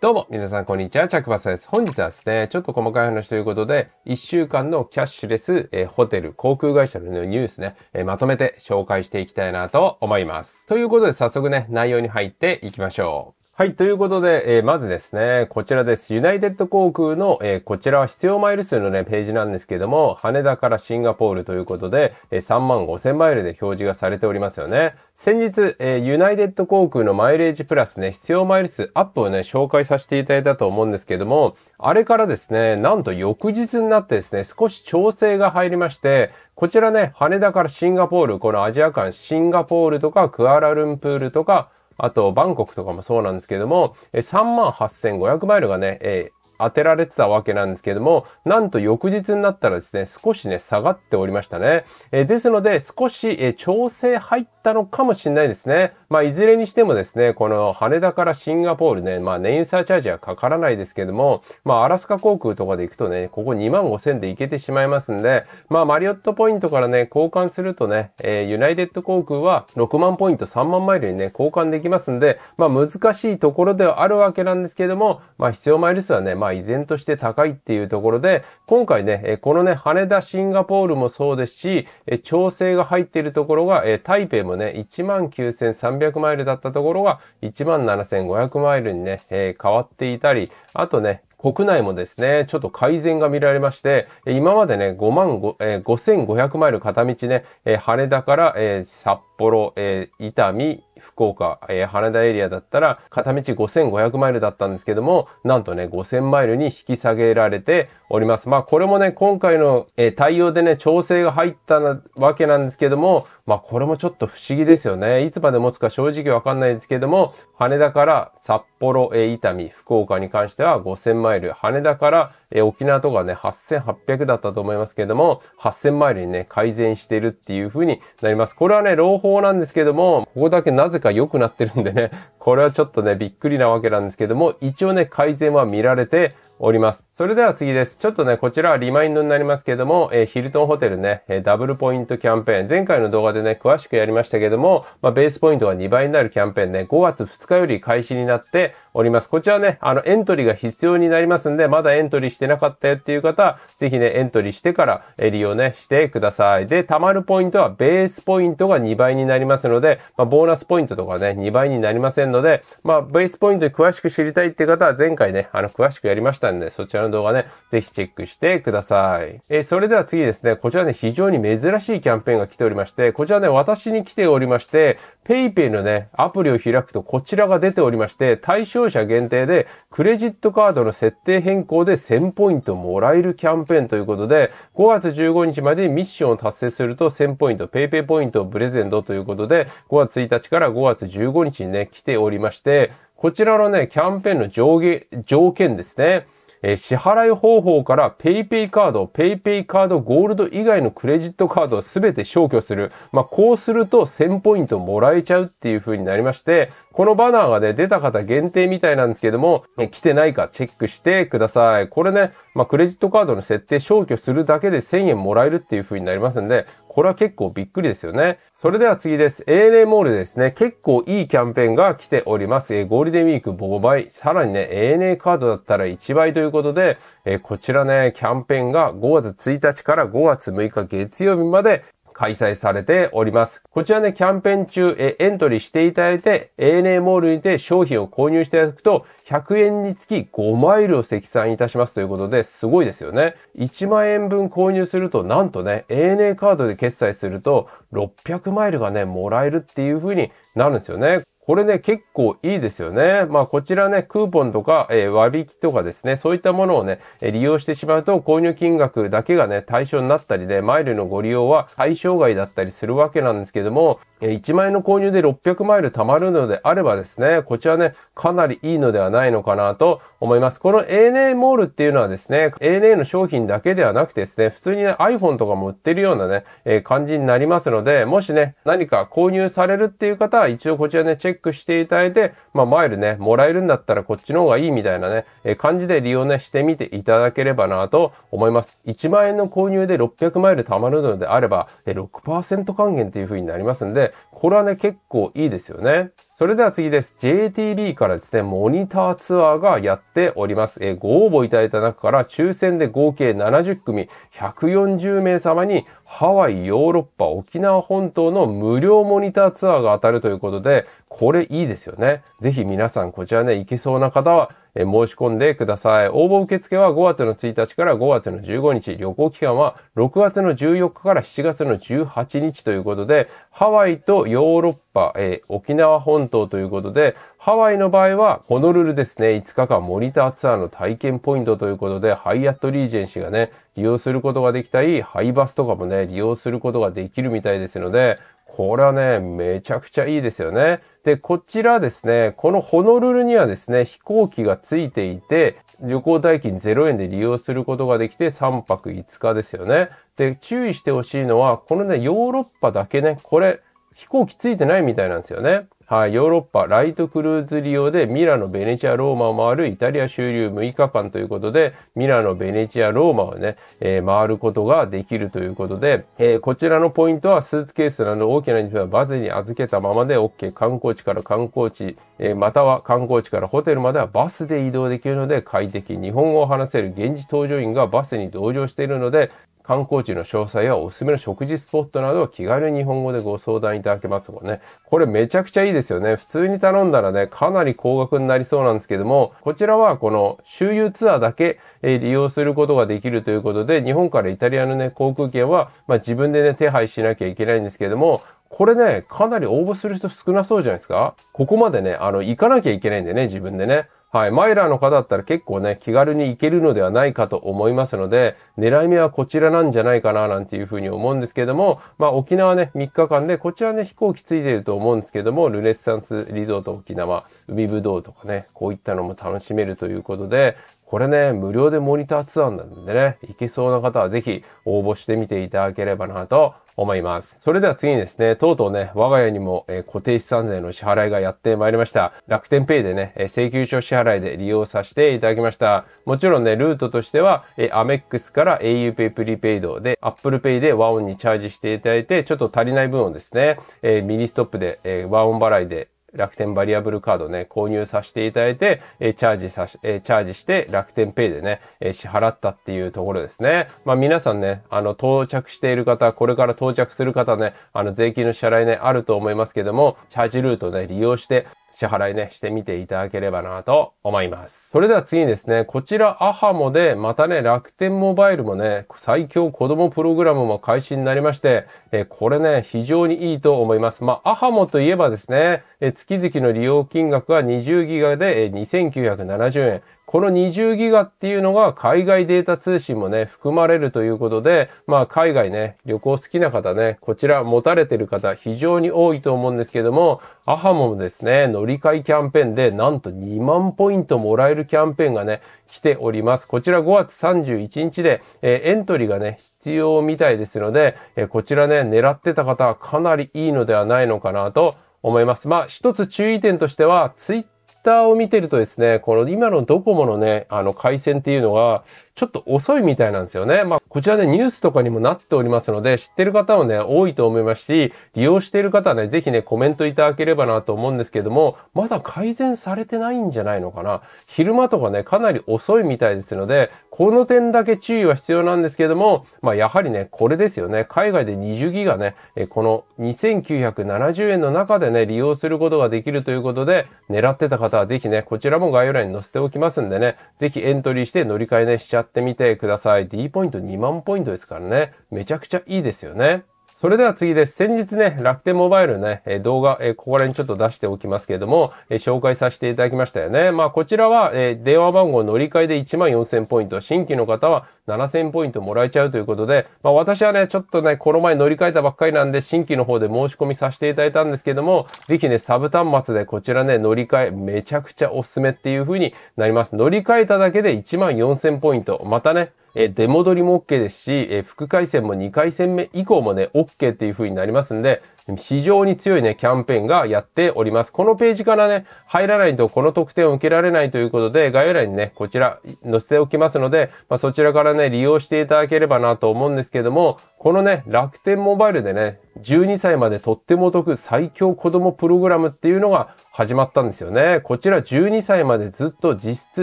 どうも、皆さん、こんにちは。着馬さんです。本日はですね、ちょっと細かい話ということで、1週間のキャッシュレス、えー、ホテル、航空会社のニュースね、えー、まとめて紹介していきたいなと思います。ということで、早速ね、内容に入っていきましょう。はい。ということで、えー、まずですね、こちらです。ユナイテッド航空の、えー、こちらは必要マイル数のね、ページなんですけども、羽田からシンガポールということで、えー、3万5000マイルで表示がされておりますよね。先日、えー、ユナイテッド航空のマイレージプラスね、必要マイル数アップをね、紹介させていただいたと思うんですけども、あれからですね、なんと翌日になってですね、少し調整が入りまして、こちらね、羽田からシンガポール、このアジア間シンガポールとかクアラルンプールとか、あと、バンコクとかもそうなんですけども、38,500マイルがね、えー、当てられてたわけなんですけども、なんと翌日になったらですね、少しね、下がっておりましたね。えー、ですので、少し、えー、調整入ってったのかもしれないですね。まあ、いずれにしてもですね、この羽田からシンガポールね、まあ、燃油サーチャージはかからないですけども、まあ、アラスカ航空とかで行くとね、ここ2万5千で行けてしまいますんで、まあ、マリオットポイントからね、交換するとね、えー、ユナイテッド航空は6万ポイント3万マイルにね、交換できますんで、まあ、難しいところではあるわけなんですけども、まあ、必要マイル数はね、まあ、依然として高いっていうところで、今回ね、えー、このね、羽田、シンガポールもそうですし、えー、調整が入っているところが、えー、台北もね、19,300マイルだったところが17,500マイルにね、えー、変わっていたり、あとね、国内もですね、ちょっと改善が見られまして、今までね、5万5、えー、5,500マイル片道ね、えー、羽田から、えー、札幌、えー、伊丹、福岡、えー、羽田エリアだったら、片道5500マイルだったんですけども、なんとね、5000マイルに引き下げられております。まあ、これもね、今回の、えー、対応でね、調整が入ったわけなんですけども、まあ、これもちょっと不思議ですよね。いつまで持つか正直わかんないですけども、羽田から札幌、えー、伊丹、福岡に関しては5000マイル、羽田からえー、沖縄とかね、8800だったと思いますけれども、8000マイルにね、改善してるっていう風になります。これはね、朗報なんですけども、ここだけなぜか良くなってるんでね、これはちょっとね、びっくりなわけなんですけども、一応ね、改善は見られて、おります。それでは次です。ちょっとね、こちらはリマインドになりますけども、えー、ヒルトンホテルね、えー、ダブルポイントキャンペーン、前回の動画でね、詳しくやりましたけども、まあ、ベースポイントが2倍になるキャンペーンね、5月2日より開始になっております。こちらね、あの、エントリーが必要になりますんで、まだエントリーしてなかったよっていう方、ぜひね、エントリーしてから利用ね、してください。で、貯まるポイントはベースポイントが2倍になりますので、まあ、ボーナスポイントとかね、2倍になりませんので、まあ、ベースポイントに詳しく知りたいって方は、前回ね、あの、詳しくやりましたんで、そちらの動画ね、ぜひチェックしてください。えー、それでは次ですね、こちらね、非常に珍しいキャンペーンが来ておりまして、こちらね、私に来ておりまして、PayPay のね、アプリを開くとこちらが出ておりまして、対象用者限定で、クレジットカードの設定変更で1000ポイントもらえるキャンペーンということで、5月15日までにミッションを達成すると1000ポイント、PayPay ポイントをプレゼントということで、5月1日から5月15日にね、来ておりまして、こちらのね、キャンペーンの上下、条件ですね。えー、支払い方法から PayPay カード、PayPay カードゴールド以外のクレジットカードをすべて消去する。まあ、こうすると1000ポイントもらえちゃうっていう風になりまして、このバナーがね、出た方限定みたいなんですけども、えー、来てないかチェックしてください。これね、まあ、クレジットカードの設定消去するだけで1000円もらえるっていう風になりますんで、これは結構びっくりですよね。それでは次です。ANA モールですね。結構いいキャンペーンが来ております。えー、ゴールデンウィーク5倍。さらにね、ANA カードだったら1倍というということで、えー、こちらね、キャンペーンが5月1日から5月6日月曜日まで開催されております。こちらね、キャンペーン中、えエントリーしていただいて、ANA モールにて商品を購入していただくと、100円につき5マイルを積算いたしますということで、すごいですよね。1万円分購入すると、なんとね、ANA カードで決済すると、600マイルがね、もらえるっていう風になるんですよね。これね、結構いいですよね。まあ、こちらね、クーポンとか、えー、割引とかですね、そういったものをね、利用してしまうと、購入金額だけがね、対象になったりで、マイルのご利用は対象外だったりするわけなんですけども、1万円の購入で600マイル貯まるのであればですね、こちらね、かなりいいのではないのかなと思います。この ANA モールっていうのはですね、ANA の商品だけではなくてですね、普通にね、iPhone とかも売ってるようなね、え感じになりますので、もしね、何か購入されるっていう方は一応こちらね、チェックしていただいて、まあ、マイルね、もらえるんだったらこっちの方がいいみたいなね、え感じで利用ね、してみていただければなと思います。1万円の購入で600マイル貯まるのであれば、6%還元っていう風になりますんで、これはね、結構いいですよね。それでは次です。JTB からですね、モニターツアーがやっております。えー、ご応募いただいた中から抽選で合計70組140名様にハワイ、ヨーロッパ、沖縄本島の無料モニターツアーが当たるということで、これいいですよね。ぜひ皆さんこちらね、行けそうな方は、えー、申し込んでください。応募受付は5月の1日から5月の15日、旅行期間は6月の14日から7月の18日ということで、ハワイとヨーロッパ波、えー、沖縄本島ということで、ハワイの場合は、ホノルルですね、5日間モニターツアーの体験ポイントということで、ハイアットリージェンシーがね、利用することができたり、ハイバスとかもね、利用することができるみたいですので、これはね、めちゃくちゃいいですよね。で、こちらですね、このホノルルにはですね、飛行機がついていて、旅行代金0円で利用することができて3泊5日ですよね。で、注意してほしいのは、このね、ヨーロッパだけね、これ、飛行機ついてないみたいなんですよね。はい、ヨーロッパライトクルーズ利用でミラノ、ベネチア、ローマを回るイタリア終遊6日間ということで、ミラノ、ベネチア、ローマをね、えー、回ることができるということで、えー、こちらのポイントはスーツケースなど大きなフラはバズに預けたままで OK、観光地から観光地、えー、または観光地からホテルまではバスで移動できるので快適、日本語を話せる現地搭乗員がバスに同乗しているので、観光地の詳細やおすすめの食事スポットなどを気軽に日本語でご相談いただけますもんね。これめちゃくちゃいいですよね。普通に頼んだらね、かなり高額になりそうなんですけども、こちらはこの周遊ツアーだけ利用することができるということで、日本からイタリアのね、航空券は、まあ、自分でね、手配しなきゃいけないんですけども、これね、かなり応募する人少なそうじゃないですかここまでね、あの、行かなきゃいけないんでね、自分でね。はい。マイラーの方だったら結構ね、気軽に行けるのではないかと思いますので、狙い目はこちらなんじゃないかな、なんていうふうに思うんですけれども、まあ沖縄ね、3日間で、こちらね、飛行機ついてると思うんですけども、ルネッサンスリゾート沖縄、海ぶどうとかね、こういったのも楽しめるということで、これね、無料でモニターツアーなんでね、行けそうな方はぜひ応募してみていただければなと思います。それでは次にですね、とうとうね、我が家にも、えー、固定資産税の支払いがやってまいりました。楽天ペイでね、えー、請求書支払いで利用させていただきました。もちろんね、ルートとしては、えー、アメックスから auPay プリペイドで、Apple Pay で和音にチャージしていただいて、ちょっと足りない分をですね、えミニストップで、え和音払いで楽天バリアブルカードね、購入させていただいて、えチャージさし、えチャージして楽天ペイでね、え支払ったっていうところですね。まあ皆さんね、あの、到着している方、これから到着する方ね、あの、税金の支払いね、あると思いますけども、チャージルートね、利用して、支払いね、してみていただければなと思います。それでは次にですね、こちらアハモで、またね、楽天モバイルもね、最強子供プログラムも開始になりまして、えこれね、非常にいいと思います。まあ、アハモといえばですね、え月々の利用金額は20ギガで、え2970円。この20ギガっていうのが海外データ通信もね、含まれるということで、まあ海外ね、旅行好きな方ね、こちら持たれてる方非常に多いと思うんですけども、アハモもですね、乗り換えキャンペーンでなんと2万ポイントもらえるキャンペーンがね、来ております。こちら5月31日で、えー、エントリーがね、必要みたいですので、えー、こちらね、狙ってた方はかなりいいのではないのかなと思います。まあ一つ注意点としては、ツイッターを見てるとですね、この今のドコモのね、あの回線っていうのが、ちょっと遅いみたいなんですよね。まあ、こちらで、ね、ニュースとかにもなっておりますので、知ってる方はね、多いと思いますし、利用している方はね、ぜひね、コメントいただければなと思うんですけども、まだ改善されてないんじゃないのかな。昼間とかね、かなり遅いみたいですので、この点だけ注意は必要なんですけども、まあ、やはりね、これですよね。海外で20ギガね、この2970円の中でね、利用することができるということで、狙ってた方はぜひね、こちらも概要欄に載せておきますんでね、ぜひエントリーして乗り換えね、しちゃってってみてください。D ポイント2万ポイントですからね。めちゃくちゃいいですよね。それでは次です。先日ね、楽天モバイルね、え動画、えここら辺ちょっと出しておきますけれども、え紹介させていただきましたよね。まあ、こちらは、え電話番号乗り換えで14000ポイント、新規の方は7000ポイントもらえちゃうということで、まあ、私はね、ちょっとね、この前乗り換えたばっかりなんで、新規の方で申し込みさせていただいたんですけども、ぜひね、サブ端末でこちらね、乗り換え、めちゃくちゃおすすめっていう風になります。乗り換えただけで14000ポイント、またね、え出戻りも OK ですし、え副回戦も2回戦目以降もね、OK っていう風になりますんで、非常に強いね、キャンペーンがやっております。このページからね、入らないとこの特典を受けられないということで、概要欄にね、こちら載せておきますので、まあ、そちらからね、利用していただければなと思うんですけども、このね、楽天モバイルでね、12歳までとってもお得最強子供プログラムっていうのが始まったんですよね。こちら12歳までずっと実質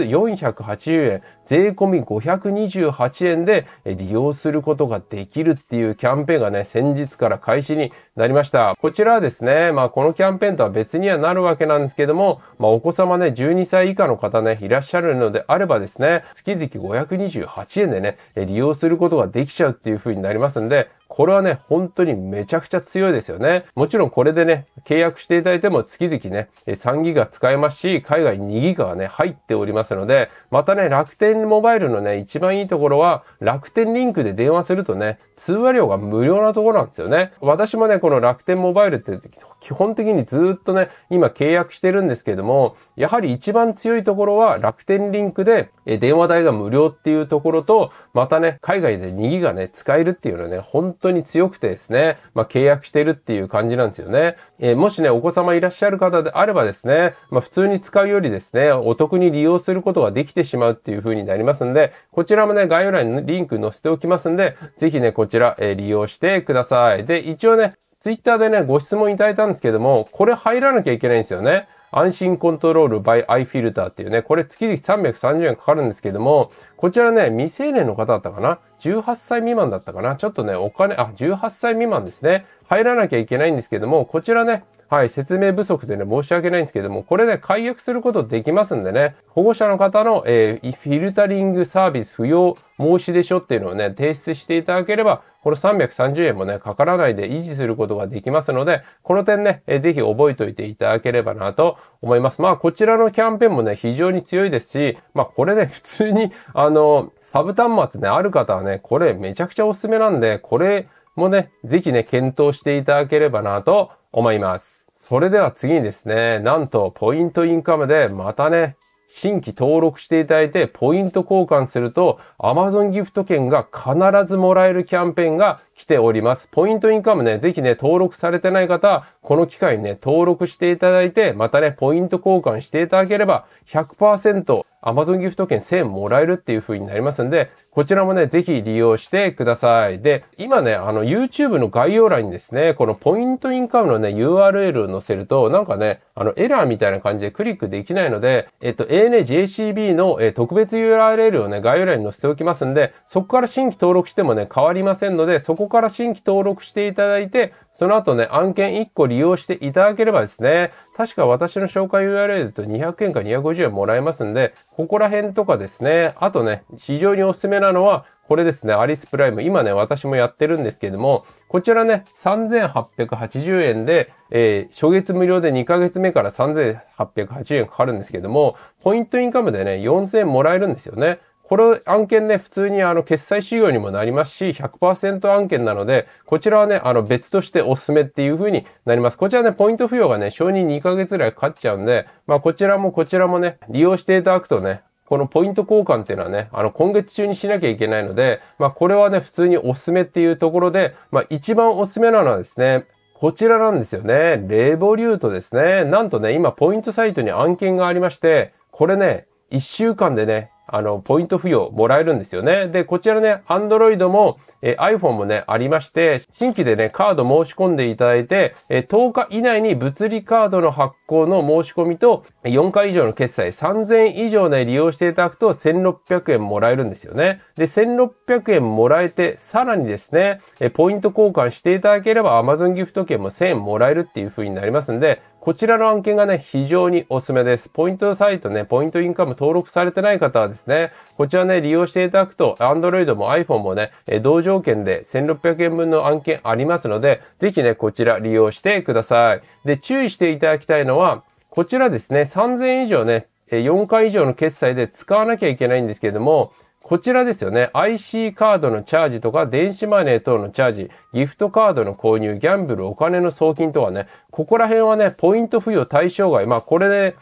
480円、税込み528円で利用することができるっていうキャンペーンがね、先日から開始になりました。こちらはですね、まあこのキャンペーンとは別にはなるわけなんですけども、まあお子様ね、12歳以下の方ね、いらっしゃるのであればですね、月々528円でね、利用することができちゃうっていう風になりますんで、これはね、本当にめちゃくちゃ強いですよね。もちろんこれでね、契約していただいても月々ね、3ギガ使えますし、海外2ギガはね、入っておりますので、またね、楽天モバイルのね、一番いいところは、楽天リンクで電話するとね、通話料が無料なところなんですよね。私もね、この楽天モバイルって基本的にずっとね、今契約してるんですけども、やはり一番強いところは楽天リンクで電話代が無料っていうところと、またね、海外で2ギガね、使えるっていうのはね、本当に強くてですね、まあ、契約してるっていう感じなんですよね。えー、もしね、お子様いらっしゃる方であればですね、まあ、普通に使うよりですね、お得に利用することができてしまうっていう風になりますんで、こちらもね、概要欄にリンク載せておきますんで、ぜひね、こちら、えー、利用してください。で、一応ね、ツイッターでね、ご質問いただいたんですけども、これ入らなきゃいけないんですよね。安心コントロール by eye フィルターっていうね、これ月々330円かかるんですけども、こちらね、未成年の方だったかな ?18 歳未満だったかなちょっとね、お金、あ、18歳未満ですね。入らなきゃいけないんですけども、こちらね、はい、説明不足でね、申し訳ないんですけども、これね、解約することできますんでね、保護者の方の、えー、フィルタリングサービス不要申し出書っていうのをね、提出していただければ、この330円もね、かからないで維持することができますので、この点ね、えー、ぜひ覚えておいていただければなと思います。まあ、こちらのキャンペーンもね、非常に強いですし、まあ、これね、普通に、あの、サブ端末ね、ある方はね、これめちゃくちゃおすすめなんで、これもね、ぜひね、検討していただければなと思います。それでは次にですね、なんとポイントインカムでまたね、新規登録していただいてポイント交換すると Amazon ギフト券が必ずもらえるキャンペーンが来ております。ポイントインカムね、ぜひね、登録されてない方、この機会にね、登録していただいて、またね、ポイント交換していただければ100% Amazon ギフト券1000円もらえるっていう風になりますんで、こちらもね、ぜひ利用してください。で、今ね、あの YouTube の概要欄にですね、このポイントインカムのね、URL を載せると、なんかね、あのエラーみたいな感じでクリックできないので、えっと、ANAJCB の、え特別 URL をね、概要欄に載せておきますんで、そこから新規登録してもね、変わりませんので、そこから新規登録していただいて、その後ね、案件1個利用していただければですね、確か私の紹介 URL だと200円か250円もらえますんで、ここら辺とかですね、あとね、非常におすすめなのは、これですね、アリスプライム。今ね、私もやってるんですけども、こちらね、3880円で、えー、初月無料で2ヶ月目から3880円かかるんですけども、ポイントインカムでね、4000円もらえるんですよね。これ案件ね、普通にあの決済仕様にもなりますし、100%案件なので、こちらはね、あの別としておすすめっていう風になります。こちらね、ポイント付与がね、承認2ヶ月ぐらいかかっちゃうんで、まあこちらもこちらもね、利用していただくとね、このポイント交換っていうのはね、あの、今月中にしなきゃいけないので、まあ、これはね、普通におすすめっていうところで、まあ、一番おすすめなのはですね、こちらなんですよね。レボリュートですね。なんとね、今、ポイントサイトに案件がありまして、これね、1週間でね、あの、ポイント付与もらえるんですよね。で、こちらね、Android も、え iPhone もね、ありまして、新規でね、カード申し込んでいただいて、え10日以内に物理カードの発行の申し込みと、4回以上の決済、3000以上ね、利用していただくと、1600円もらえるんですよね。で、1600円もらえて、さらにですね、えポイント交換していただければ、Amazon ギフト券も1000円もらえるっていう風になりますんで、こちらの案件がね、非常におすすめです。ポイントサイトね、ポイントインカム登録されてない方はですね、こちらね、利用していただくと、Android も iPhone もね、同条件で1600円分の案件ありますので、ぜひね、こちら利用してください。で、注意していただきたいのは、こちらですね、3000以上ね、4回以上の決済で使わなきゃいけないんですけれども、こちらですよね。IC カードのチャージとか、電子マネー等のチャージ、ギフトカードの購入、ギャンブル、お金の送金とかね、ここら辺はね、ポイント付与対象外。まあ、これで、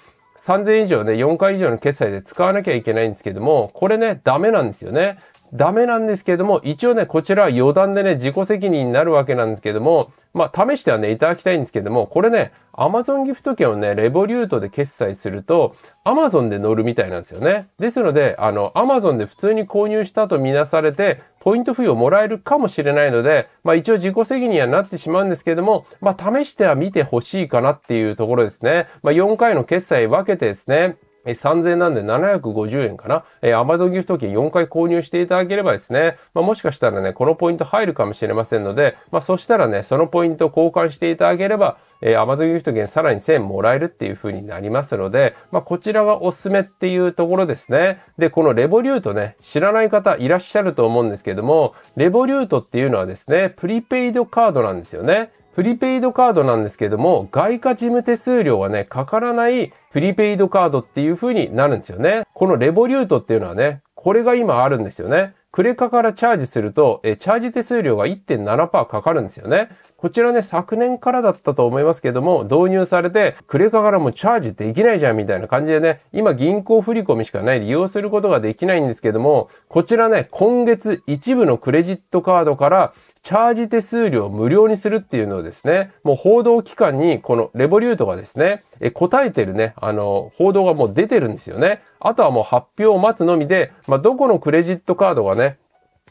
3000以上ね、4回以上の決済で使わなきゃいけないんですけども、これね、ダメなんですよね。ダメなんですけれども、一応ね、こちらは余談でね、自己責任になるわけなんですけども、まあ、試してはね、いただきたいんですけども、これね、Amazon ギフト券をね、レボリュートで決済すると、Amazon で乗るみたいなんですよね。ですので、あの、Amazon で普通に購入したとみなされて、ポイント付与をもらえるかもしれないので、まあ一応自己責任にはなってしまうんですけども、まあ試しては見てほしいかなっていうところですね。まあ4回の決済分けてですね、え3000なんで750円かな。えー、Amazon ギフト券4回購入していただければですね、まあ、もしかしたらね、このポイント入るかもしれませんので、まあ、そしたらね、そのポイント交換していただければ、えー、Amazon ギフト券さらに1000円もらえるっていう風になりますので、まあ、こちらがおすすめっていうところですね。で、このレボリュートね、知らない方いらっしゃると思うんですけども、レボリュートっていうのはですね、プリペイドカードなんですよね。プリペイドカードなんですけども、外貨事務手数料がね、かからないプリペイドカードっていう風になるんですよね。このレボリュートっていうのはね、これが今あるんですよね。クレカからチャージすると、えチャージ手数料が1.7%かかるんですよね。こちらね、昨年からだったと思いますけども、導入されて、クレカからもチャージできないじゃんみたいな感じでね、今銀行振込しかない利用することができないんですけども、こちらね、今月一部のクレジットカードからチャージ手数料無料にするっていうのをですね、もう報道機関にこのレボリュートがですね、え答えてるね、あの、報道がもう出てるんですよね。あとはもう発表を待つのみで、まあ、どこのクレジットカードがね、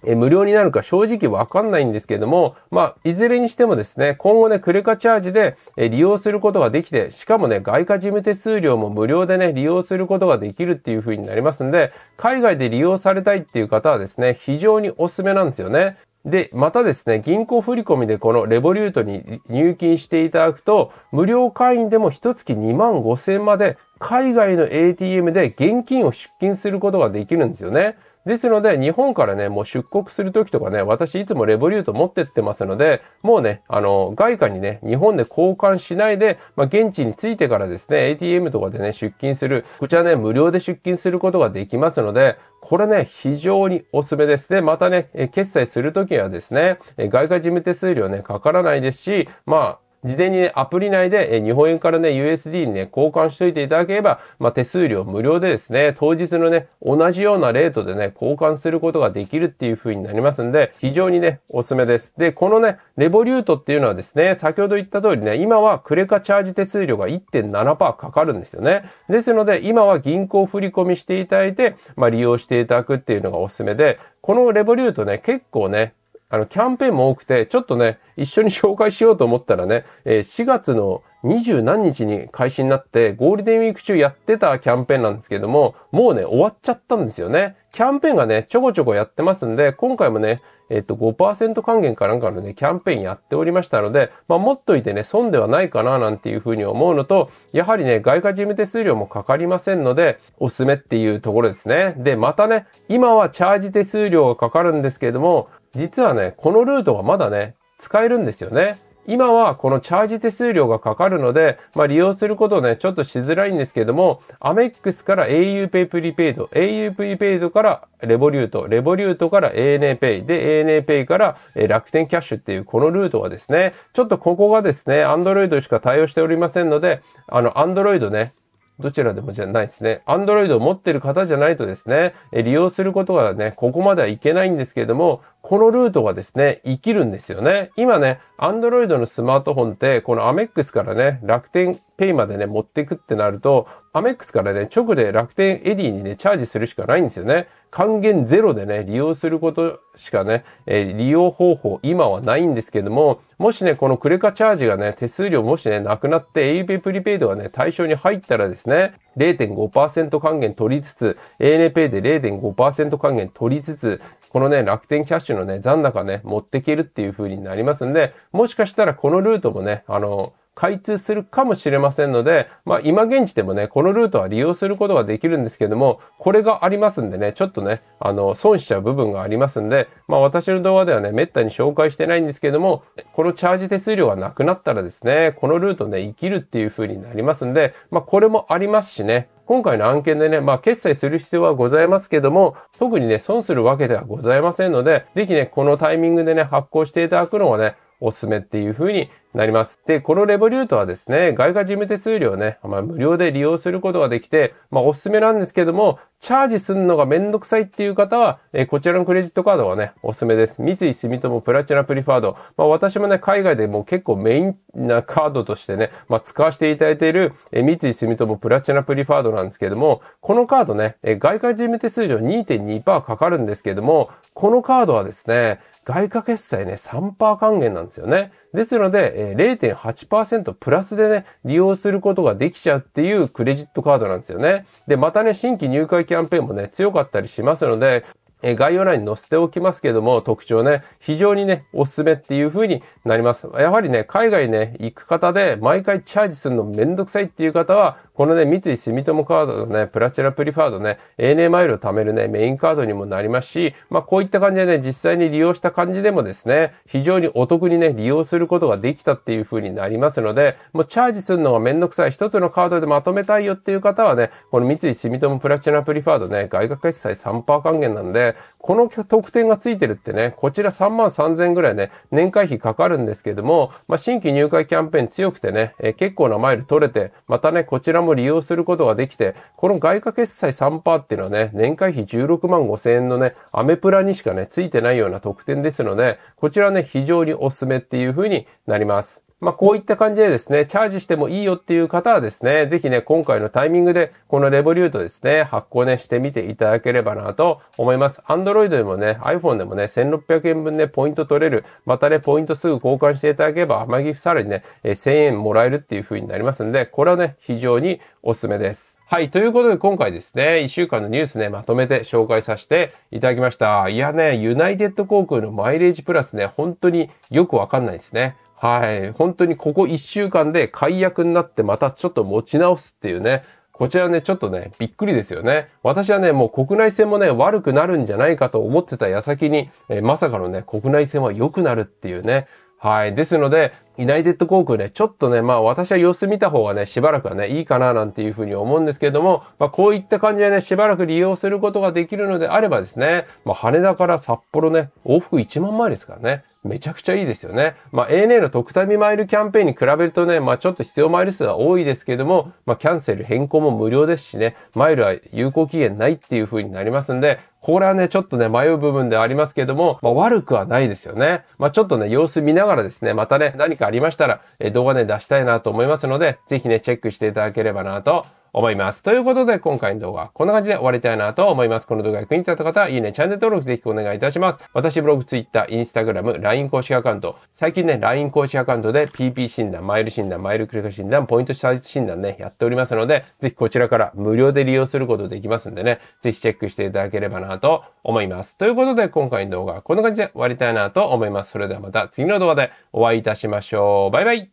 え無料になるか正直わかんないんですけれども、まあ、いずれにしてもですね、今後ね、クレカチャージで、え利用することができて、しかもね、外貨事務手数料も無料でね、利用することができるっていう風になりますんで、海外で利用されたいっていう方はですね、非常におすすめなんですよね。で、またですね、銀行振込でこのレボリュートに入金していただくと、無料会員でも一月2万5千まで海外の ATM で現金を出金することができるんですよね。ですので、日本からね、もう出国するときとかね、私いつもレボリュート持ってってますので、もうね、あの、外貨にね、日本で交換しないで、まあ、現地に着いてからですね、ATM とかでね、出勤する。こちらね、無料で出勤することができますので、これね、非常におすすめです。で、またね、決済するときはですね、外貨事務手数料ね、かからないですし、まあ、事前にね、アプリ内で、え日本円からね、USD にね、交換しといていただければ、まあ、手数料無料でですね、当日のね、同じようなレートでね、交換することができるっていう風になりますんで、非常にね、おすすめです。で、このね、レボリュートっていうのはですね、先ほど言った通りね、今はクレカチャージ手数料が1.7%かかるんですよね。ですので、今は銀行振込していただいて、まあ、利用していただくっていうのがおすすめで、このレボリュートね、結構ね、あの、キャンペーンも多くて、ちょっとね、一緒に紹介しようと思ったらね、え4月の20何日に開始になって、ゴールデンウィーク中やってたキャンペーンなんですけども、もうね、終わっちゃったんですよね。キャンペーンがね、ちょこちょこやってますんで、今回もね、えっと、5%還元かなんかのね、キャンペーンやっておりましたので、まあ、持っといてね、損ではないかな、なんていうふうに思うのと、やはりね、外貨事務手数料もかかりませんので、おすすめっていうところですね。で、またね、今はチャージ手数料がかかるんですけれども、実はね、このルートがまだね、使えるんですよね。今はこのチャージ手数料がかかるので、まあ、利用することね、ちょっとしづらいんですけども、アメックスから auPay プリペイド、au a y ペイドからレボリュート、レボリュートから ANAPay、で ANAPay から楽天キャッシュっていうこのルートはですね、ちょっとここがですね、Android しか対応しておりませんので、あの、Android ね、どちらでもじゃないですね。Android を持ってる方じゃないとですね、利用することがね、ここまではいけないんですけれども、このルートがですね、生きるんですよね。今ね、Android のスマートフォンって、このアメックスからね、楽天ペイまでね、持ってくってなると、アメックスからね、直で楽天エディにね、チャージするしかないんですよね。還元ゼロでね、利用することしかね、えー、利用方法、今はないんですけども、もしね、このクレカチャージがね、手数料もしね、なくなって au ペイプリペイドがね、対象に入ったらですね、0.5%還元取りつつ、ANAPay で0.5%還元取りつつ、このね、楽天キャッシュのね、残高ね、持ってけるっていう風になりますんで、もしかしたらこのルートもね、あの、開通するかもしれませんので、まあ今現地でもね、このルートは利用することができるんですけども、これがありますんでね、ちょっとね、あの、損しちゃう部分がありますんで、まあ私の動画ではね、滅多に紹介してないんですけども、このチャージ手数料がなくなったらですね、このルートね、生きるっていう風になりますんで、まあこれもありますしね、今回の案件でね、まあ決済する必要はございますけども、特にね、損するわけではございませんので、ぜひね、このタイミングでね、発行していただくのはね、おすすめっていう風になります。で、このレボリュートはですね、外貨事務手数料ね、まあ、無料で利用することができて、まあ、おすすめなんですけども、チャージするのがめんどくさいっていう方は、えー、こちらのクレジットカードはね、おすすめです。三井住友プラチナプリファード。まあ、私もね、海外でも結構メインなカードとしてね、まあ、使わせていただいている、えー、三井住友プラチナプリファードなんですけども、このカードね、えー、外貨事務手数料2.2%かかるんですけども、このカードはですね、外貨決済ね、3%還元なんですよね。ですので、0.8%プラスでね、利用することができちゃうっていうクレジットカードなんですよね。で、またね、新規入会キャンペーンもね、強かったりしますので、え概要欄に載せておきますけども、特徴ね、非常にね、おすすめっていう風になります。やはりね、海外ね、行く方で毎回チャージするのめんどくさいっていう方は、このね、三井住友カードのね、プラチナプリファードね、ANA マイルを貯めるね、メインカードにもなりますし、まあこういった感じでね、実際に利用した感じでもですね、非常にお得にね、利用することができたっていう風になりますので、もうチャージするのがめんどくさい一つのカードでまとめたいよっていう方はね、この三井住友プラチナプリファードね、外貨決済3%還元なんで、この特典がついてるってね、こちら3万3000円ぐらいね、年会費かかるんですけども、まあ新規入会キャンペーン強くてね、え結構なマイル取れて、またね、こちらも利用することができて、この外貨決済3%っていうのはね、年会費16万5千円のね、アメプラにしかね、ついてないような特典ですので、こちらね、非常におすすめっていう風になります。まあ、こういった感じでですね、チャージしてもいいよっていう方はですね、ぜひね、今回のタイミングで、このレボリュートですね、発行ね、してみていただければなと思います。Android でもね、iPhone でもね、1600円分ね、ポイント取れる。またね、ポイントすぐ交換していただければ、甘ギフさらにね、1000円もらえるっていう風になりますので、これはね、非常におすすめです。はい。ということで、今回ですね、一週間のニュースね、まとめて紹介させていただきました。いやね、ユナイテッド航空のマイレージプラスね、本当によくわかんないですね。はい。本当にここ1週間で解約になってまたちょっと持ち直すっていうね。こちらね、ちょっとね、びっくりですよね。私はね、もう国内線もね、悪くなるんじゃないかと思ってた矢先に、えー、まさかのね、国内線は良くなるっていうね、はい。ですので、イナイテッド航空ね、ちょっとね、まあ私は様子見た方がね、しばらくはね、いいかななんていうふうに思うんですけれども、まあこういった感じでね、しばらく利用することができるのであればですね、まあ羽田から札幌ね、往復1万マイルですからね、めちゃくちゃいいですよね。まあ ANA の特旅マイルキャンペーンに比べるとね、まあちょっと必要マイル数は多いですけれども、まあキャンセル変更も無料ですしね、マイルは有効期限ないっていうふうになりますんで、これはね、ちょっとね、迷う部分ではありますけども、まあ、悪くはないですよね。まあ、ちょっとね、様子見ながらですね、またね、何かありましたら、え動画ね、出したいなと思いますので、ぜひね、チェックしていただければなと思います。ということで、今回の動画、はこんな感じで終わりたいなと思います。この動画が役に立った方は、いいね、チャンネル登録ぜひお願いいたします。私、ブログ、ツイッター、インスタグラム、LINE 公式アカウント、最近ね、LINE 公式アカウントで PP 診断、マイル診断、マイルクリック診断、ポイントサイ診断ね、やっておりますので、ぜひこちらから無料で利用することできますんでね、ぜひチェックしていただければなと思います。ということで、今回の動画はこんな感じで終わりたいなと思います。それではまた次の動画でお会いいたしましょう。バイバイ